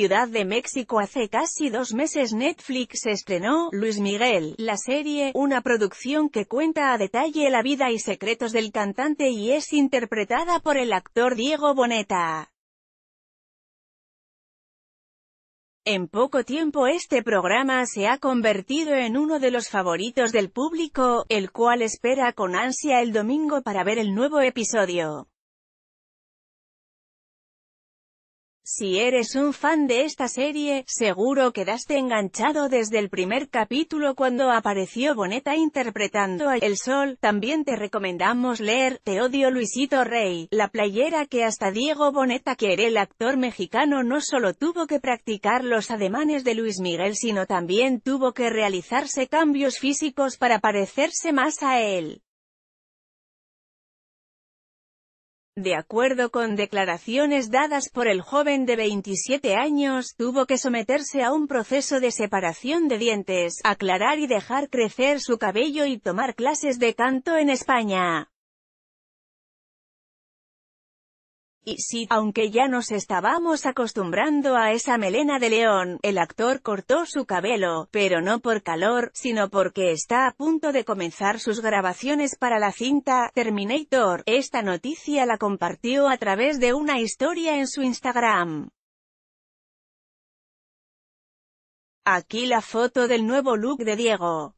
Ciudad de México hace casi dos meses Netflix estrenó Luis Miguel, la serie, una producción que cuenta a detalle la vida y secretos del cantante y es interpretada por el actor Diego Boneta. En poco tiempo este programa se ha convertido en uno de los favoritos del público, el cual espera con ansia el domingo para ver el nuevo episodio. Si eres un fan de esta serie, seguro quedaste enganchado desde el primer capítulo cuando apareció Boneta interpretando a El Sol, también te recomendamos leer, Te odio Luisito Rey, la playera que hasta Diego Boneta que era el actor mexicano no solo tuvo que practicar los ademanes de Luis Miguel sino también tuvo que realizarse cambios físicos para parecerse más a él. De acuerdo con declaraciones dadas por el joven de 27 años, tuvo que someterse a un proceso de separación de dientes, aclarar y dejar crecer su cabello y tomar clases de canto en España. Y si, aunque ya nos estábamos acostumbrando a esa melena de león, el actor cortó su cabello, pero no por calor, sino porque está a punto de comenzar sus grabaciones para la cinta, Terminator. Esta noticia la compartió a través de una historia en su Instagram. Aquí la foto del nuevo look de Diego.